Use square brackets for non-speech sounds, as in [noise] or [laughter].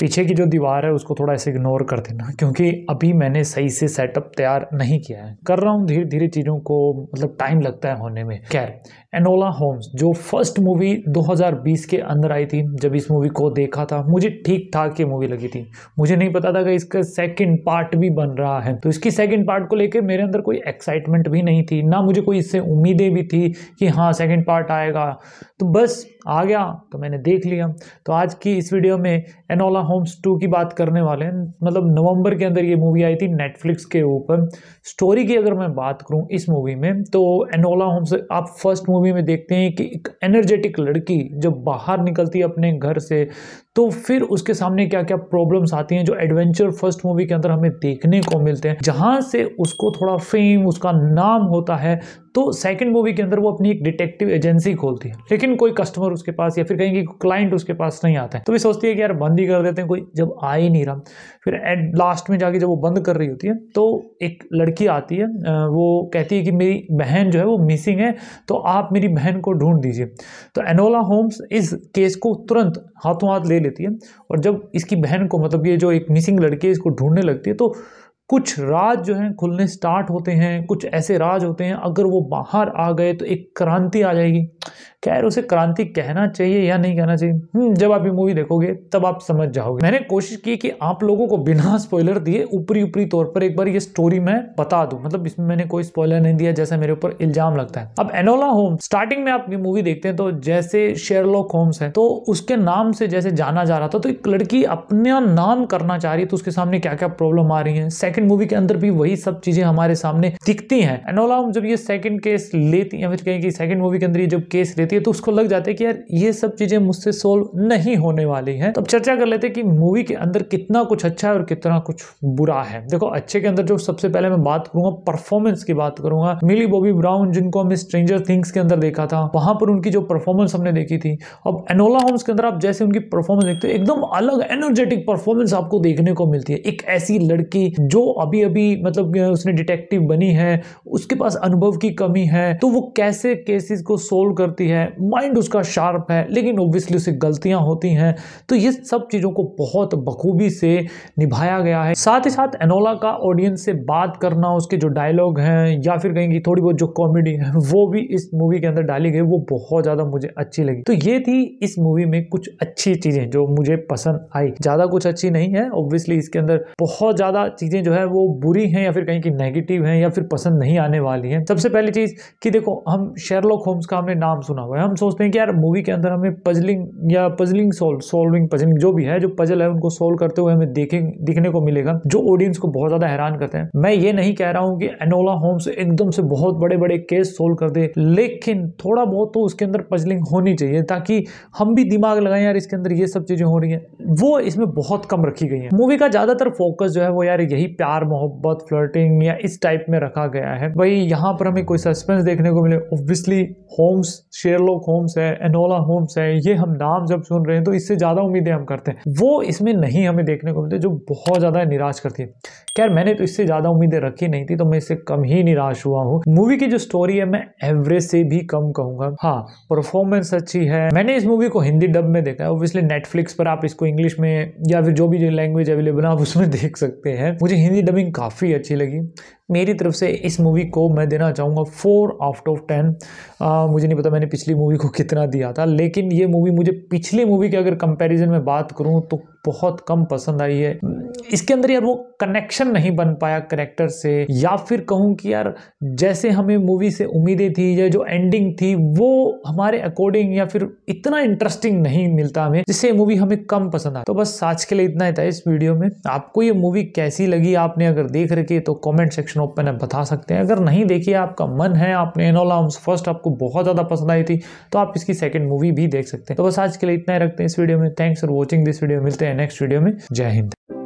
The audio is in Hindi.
पीछे की जो दीवार है उसको थोड़ा ऐसे इग्नोर कर देना क्योंकि अभी मैंने सही से सेटअप तैयार नहीं किया है कर रहा हूँ धीरे धीरे चीज़ों को मतलब टाइम लगता है होने में खैर एनोला होम्स जो फर्स्ट मूवी 2020 के अंदर आई थी जब इस मूवी को देखा था मुझे ठीक ठाक ये मूवी लगी थी मुझे नहीं पता था कि इसका सेकेंड पार्ट भी बन रहा है तो इसकी सेकेंड पार्ट को लेकर मेरे अंदर कोई एक्साइटमेंट भी नहीं थी ना मुझे कोई इससे उम्मीदें भी थी कि हाँ सेकेंड पार्ट आएगा तो बस आ गया तो मैंने देख लिया तो आज की इस वीडियो में एनोला होम्स टू की बात करने वाले हैं मतलब नवंबर के अंदर ये मूवी आई थी नेटफ्लिक्स के ऊपर स्टोरी की अगर मैं बात करूँ इस मूवी में तो एनोला होम्स आप फर्स्ट मूवी में देखते हैं कि एक एनर्जेटिक लड़की जब बाहर निकलती है अपने घर से तो फिर उसके सामने क्या क्या प्रॉब्लम्स आती हैं जो एडवेंचर फर्स्ट मूवी के अंदर हमें देखने को मिलते हैं जहाँ से उसको थोड़ा फेम उसका नाम होता है तो सेकंड मूवी के अंदर वो अपनी एक डिटेक्टिव एजेंसी खोलती है लेकिन कोई कस्टमर उसके पास या फिर कहेंगे क्लाइंट उसके पास नहीं आता है तो भी सोचती है कि यार बंद ही कर देते हैं कोई जब आ ही नहीं रहा फिर एट लास्ट में जाके जब वो बंद कर रही होती है तो एक लड़की आती है वो कहती है कि मेरी बहन जो है वो मिसिंग है तो आप मेरी बहन को ढूंढ दीजिए तो एनोला होम्स इस केस को तुरंत हाथों हाथ ले ले लेती है और जब इसकी बहन को मतलब ये जो एक मिसिंग लड़की है इसको ढूंढने लगती है तो कुछ राज जो हैं खुलने स्टार्ट होते हैं कुछ ऐसे राज होते हैं अगर वो बाहर आ गए तो एक क्रांति आ जाएगी खैर उसे क्रांति कहना चाहिए या नहीं कहना चाहिए हम्म, जब आप ये मूवी देखोगे तब आप समझ जाओगे मैंने कोशिश की कि आप लोगों को बिना स्पॉइलर [laughs] दिए ऊपरी ऊपरी तौर पर एक बार ये स्टोरी मैं बता दूं मतलब इसमें मैंने कोई स्पॉयलर नहीं दिया जैसा मेरे ऊपर इल्जाम लगता है अब एनोला होम स्टार्टिंग में आप ये मूवी देखते हैं तो जैसे शेरलॉक होम्स है तो उसके नाम से जैसे जाना जा रहा था तो एक लड़की अपना नाम करना चाह रही है तो उसके सामने क्या क्या प्रॉब्लम आ रही है सेकंड मूवी के अंदर भी वही सब चीजें हमारे सामने दिखती हैं एनोला जब ये सेकंड केस लेती या फिर कहें कि सेकंड मूवी के अंदर ये जब केस लेती है तो उसको लग जाता है कि यार ये सब चीजें मुझसे सोल्व नहीं होने वाली हैं तब तो चर्चा कर लेते हैं कि मूवी के अंदर कितना कुछ अच्छा है और कितना कुछ बुरा है देखो अच्छे के अंदर जो सबसे पहले मैं बात करूंगा परफॉर्मेंस की बात करूंगा मिली बॉबी ब्राउन जिनको हमें स्ट्रेंजर थिंग्स के अंदर देखा था वहां पर उनकी जो परफॉर्मेंस हमने देखी थी अब एनोला होम्स के अंदर आप जैसे उनकी परफॉर्मेंस देखते हो एकदम अलग एनर्जेटिक परफॉर्मेंस आपको देखने को मिलती है एक ऐसी लड़की जो अभी अभी मतलब उसने डिटेक्टिव बनी है उसके पास अनुभव की कमी है तो वो कैसे केसेस को सोल्व करती है माइंड उसका शार्प है लेकिन ऑब्वियसली उसे गलतियां होती हैं तो ये सब चीज़ों को बहुत बखूबी से निभाया गया है साथ ही साथ एनोला का ऑडियंस से बात करना उसके जो डायलॉग हैं या फिर कहेंगे थोड़ी बहुत जो कॉमेडी है वो भी इस मूवी के अंदर डाली गई वो बहुत ज़्यादा मुझे अच्छी लगी तो ये थी इस मूवी में कुछ अच्छी चीज़ें जो मुझे पसंद आई ज़्यादा कुछ अच्छी नहीं है ऑब्वियसली इसके अंदर बहुत ज़्यादा चीज़ें जो है है वो बुरी हैं या फिर कहीं की नेगेटिव हैं या फिर पसंद नहीं आने वाली हैं सबसे पहली चीज़ कि देखो हम शेरलॉक होम्स का हमने नाम सुना हुआ है हम सोचते हैं कि यार मूवी के अंदर हमें पजलिंग या पजलिंग सोल्व सोल्विंग पजलिंग जो भी है जो पजल है उनको सोल्व करते हुए हमें देखें दिखने को मिलेगा जो ऑडियंस को बहुत ज़्यादा हैरान करते हैं मैं ये नहीं कह रहा हूँ कि एनोला होम्स एकदम से बहुत बड़े बड़े केस सोल्व कर दे लेकिन थोड़ा बहुत तो उसके अंदर पजलिंग होनी चाहिए ताकि हम भी दिमाग लगाएं यार इसके अंदर ये सब चीज़ें हो रही हैं वो इसमें बहुत कम रखी गई हैं मूवी का ज़्यादातर फोकस जो है वो यार यही प्यार प्यार मोहब्बत फ्लर्टिंग या इस टाइप में रखा गया है वही यहाँ पर हमें कोई सस्पेंस देखने को मिले ऑब्वियसली होम्स शेरलॉक होम्स है एनोला होम्स है ये हम नाम जब सुन रहे हैं तो इससे ज़्यादा उम्मीदें हम करते हैं वो इसमें नहीं हमें देखने को मिलते जो बहुत ज़्यादा निराश करती है खैर मैंने तो इससे ज़्यादा उम्मीदें रखी नहीं थी तो मैं इससे कम ही निराश हुआ हूँ मूवी की जो स्टोरी है मैं एवरेज से भी कम कहूँगा हाँ परफॉर्मेंस अच्छी है मैंने इस मूवी को हिंदी डब में देखा है ऑब्वियसली नेटफ्लिक्स पर आप इसको इंग्लिश में या फिर जो भी लैंग्वेज अवेलेबल है आप उसमें देख सकते हैं मुझे हिंदी डबिंग काफ़ी अच्छी लगी मेरी तरफ से इस मूवी को मैं देना चाहूँगा फोर आउट ऑफ टेन मुझे नहीं पता मैंने पिछली मूवी को कितना दिया था लेकिन ये मूवी मुझे पिछली मूवी के अगर कंपैरिजन में बात करूँ तो बहुत कम पसंद आई है इसके अंदर यार वो कनेक्शन नहीं बन पाया करेक्टर से या फिर कहूँ कि यार जैसे हमें मूवी से उम्मीदें थी या जो एंडिंग थी वो हमारे अकॉर्डिंग या फिर इतना इंटरेस्टिंग नहीं मिलता हमें जिससे मूवी हमें कम पसंद आया तो बस आज के लिए इतना ही था इस वीडियो में आपको ये मूवी कैसी लगी आपने अगर देख रखी तो कॉमेंट सेक्शन ऑप्शन ओपन है बता सकते हैं अगर नहीं देखिए आपका मन है आपने एनोला फर्स्ट आपको बहुत ज़्यादा पसंद आई थी तो आप इसकी सेकंड मूवी भी देख सकते हैं तो बस आज के लिए इतना ही रखते हैं इस वीडियो में thanks for watching this video मिलते हैं नेक्स्ट वीडियो में जय हिंद